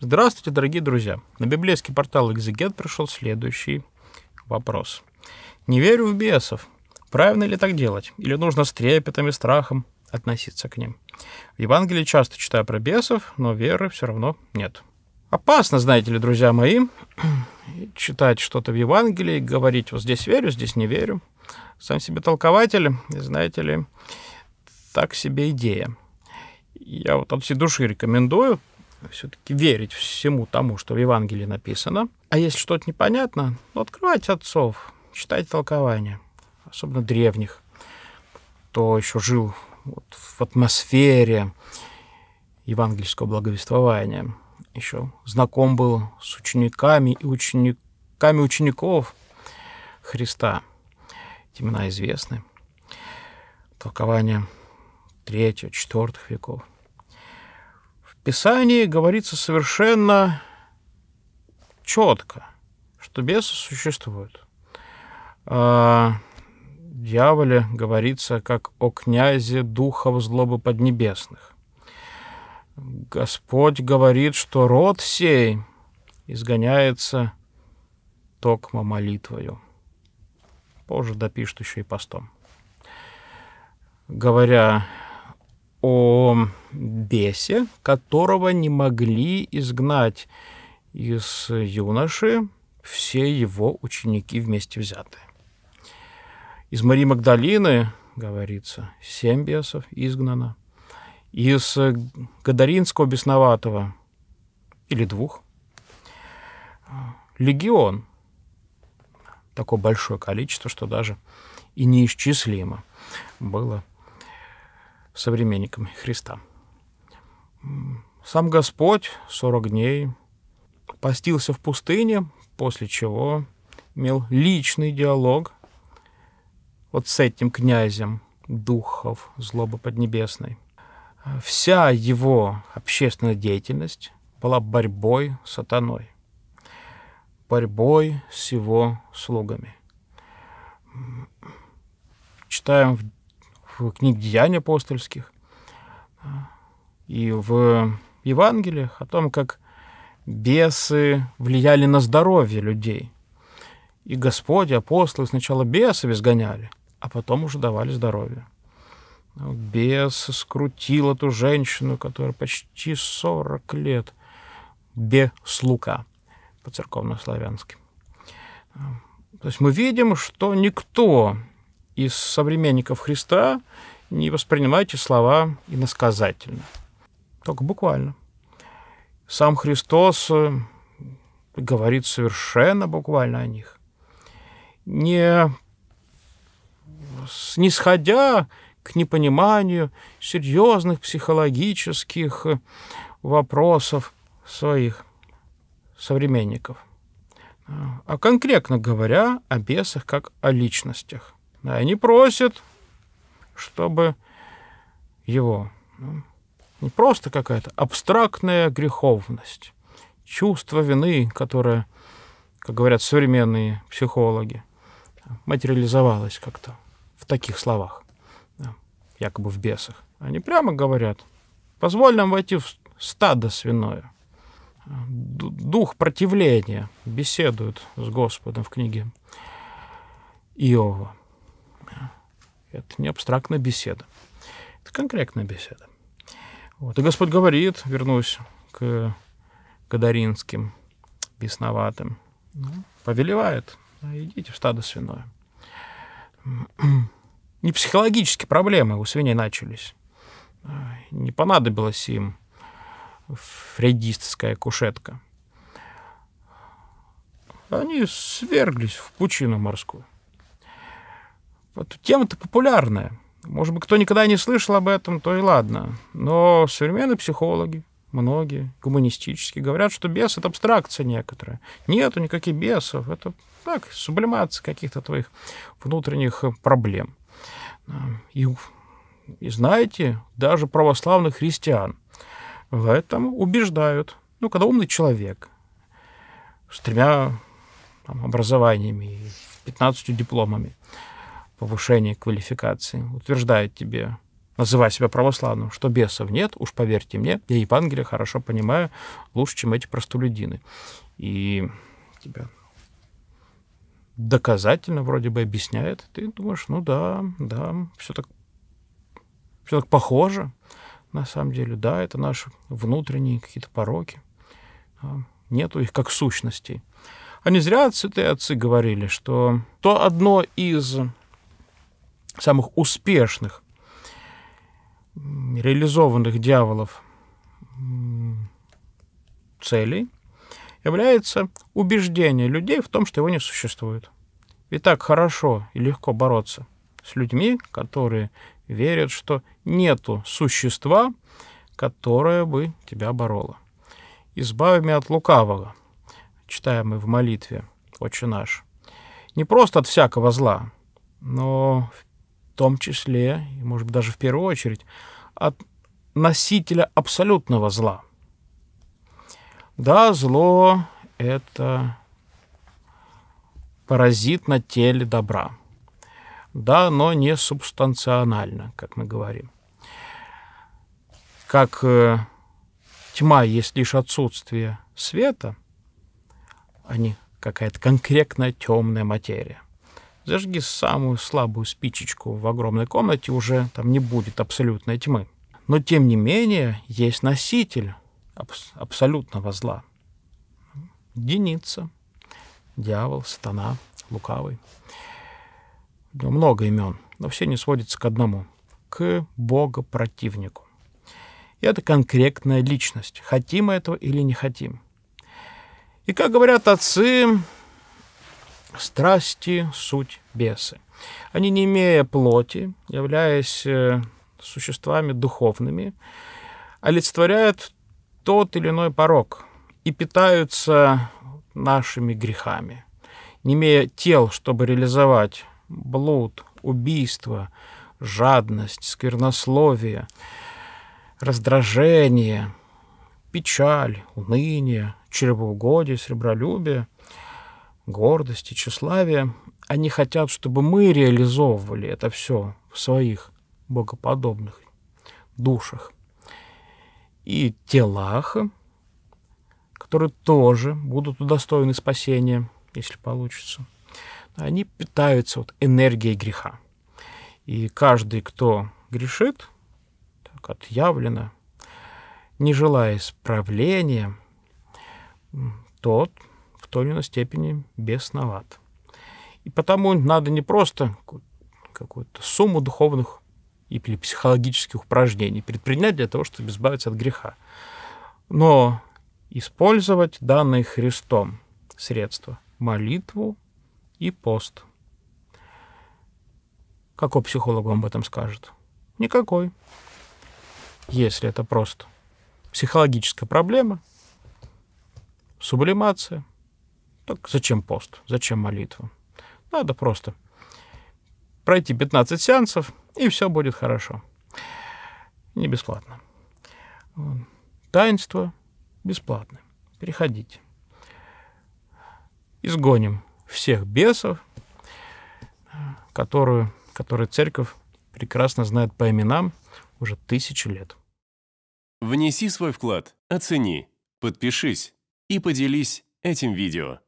Здравствуйте, дорогие друзья! На библейский портал Exeget пришел следующий вопрос. Не верю в бесов. Правильно ли так делать? Или нужно с трепетом и страхом относиться к ним? В Евангелии часто читаю про бесов, но веры все равно нет. Опасно, знаете ли, друзья мои, читать что-то в Евангелии, говорить, вот здесь верю, здесь не верю. Сам себе толкователь, знаете ли, так себе идея. Я вот от всей души рекомендую все-таки верить всему тому, что в Евангелии написано. А если что-то непонятно, ну, открывайте отцов, читайте толкования, особенно древних, кто еще жил вот в атмосфере евангельского благовествования, еще знаком был с учениками и учениками учеников Христа. Эти имена известны. Толкования третьего, четвертых веков – Писании говорится совершенно четко, что бесы существуют. О а, дьяволе говорится как о князе духов злобы поднебесных. Господь говорит, что род сей изгоняется токмо молитвою. Позже допишут еще и постом. Говоря о бесе, которого не могли изгнать из юноши все его ученики вместе взятые. Из Марии Магдалины, говорится, семь бесов изгнано. Из Гадаринского бесноватого или двух. Легион. Такое большое количество, что даже и неисчислимо было современниками Христа. Сам Господь 40 дней постился в пустыне, после чего имел личный диалог вот с этим князем духов злобы поднебесной. Вся его общественная деятельность была борьбой с сатаной, борьбой с его слугами. Читаем в в книге «Деяний апостольских» и в Евангелиях о том, как бесы влияли на здоровье людей. И Господь, и апостолы сначала бесов изгоняли, а потом уже давали здоровье. Ну, бес скрутил эту женщину, которая почти 40 лет. без Беслука по церковно-славянски. То есть мы видим, что никто из современников Христа не воспринимайте слова иносказательно, только буквально. Сам Христос э, говорит совершенно буквально о них, не снисходя к непониманию серьезных психологических э, вопросов своих современников, а конкретно говоря о бесах как о личностях. Они просят, чтобы его ну, не просто какая-то абстрактная греховность, чувство вины, которое, как говорят современные психологи, материализовалось как-то в таких словах, якобы в бесах. Они прямо говорят, позволь нам войти в стадо свиное. Дух противления беседует с Господом в книге Иова. Это не абстрактная беседа. Это конкретная беседа. Вот. И Господь говорит, вернусь к Кадаринским, бесноватым, ну, повелевает, идите в стадо свиное. Не психологические проблемы у свиней начались. А, не понадобилась им фрейдистская кушетка. Они сверглись в пучину морскую. Вот тема-то популярная. Может быть, кто никогда не слышал об этом, то и ладно. Но современные психологи, многие, гуманистические, говорят, что бес — это абстракция некоторая. Нету никаких бесов. Это так, сублимация каких-то твоих внутренних проблем. И, и знаете, даже православных христиан в этом убеждают. Ну, когда умный человек с тремя там, образованиями и 15 дипломами – повышение квалификации, утверждает тебе, называя себя православным, что бесов нет, уж поверьте мне, я Евангелие хорошо понимаю лучше, чем эти простолюдины. И тебя доказательно вроде бы объясняет, ты думаешь, ну да, да, все так, все так похоже. На самом деле, да, это наши внутренние какие-то пороки. А, нету их как сущностей. А не зря отцы и отцы говорили, что то одно из самых успешных реализованных дьяволов целей является убеждение людей в том, что его не существует. И так хорошо и легко бороться с людьми, которые верят, что нету существа, которое бы тебя бороло. «Избави меня от лукавого», читаем мы в молитве очень наш». Не просто от всякого зла, но в том числе, и, может быть, даже в первую очередь, от носителя абсолютного зла. Да, зло — это паразит на теле добра. Да, но не субстанционально, как мы говорим. Как э, тьма есть лишь отсутствие света, а не какая-то конкретная темная материя зажги самую слабую спичечку в огромной комнате, уже там не будет абсолютной тьмы. Но тем не менее есть носитель абс- абсолютного зла. Деница, дьявол, сатана, лукавый. У него много имен, но все не сводятся к одному — к богопротивнику. И это конкретная личность, хотим мы этого или не хотим. И, как говорят отцы, страсти – суть бесы. Они, не имея плоти, являясь э, существами духовными, олицетворяют тот или иной порог и питаются нашими грехами. Не имея тел, чтобы реализовать блуд, убийство, жадность, сквернословие, раздражение, печаль, уныние, чревоугодие, сребролюбие – гордости, тщеславия, они хотят, чтобы мы реализовывали это все в своих богоподобных душах и телах, которые тоже будут удостоены спасения, если получится. Они питаются вот энергией греха. И каждый, кто грешит, так отъявлено, не желая исправления, тот в той на степени бесноват. И потому надо не просто какую-то сумму духовных или психологических упражнений предпринять для того, чтобы избавиться от греха, но использовать данные Христом средства – молитву и пост. Какой психолог вам об этом скажет? Никакой. Если это просто психологическая проблема, сублимация – так зачем пост? Зачем молитва? Надо просто пройти 15 сеансов, и все будет хорошо. Не бесплатно. Таинство бесплатно. Переходите. Изгоним всех бесов, которую, которые церковь прекрасно знает по именам уже тысячу лет. Внеси свой вклад, оцени, подпишись и поделись этим видео.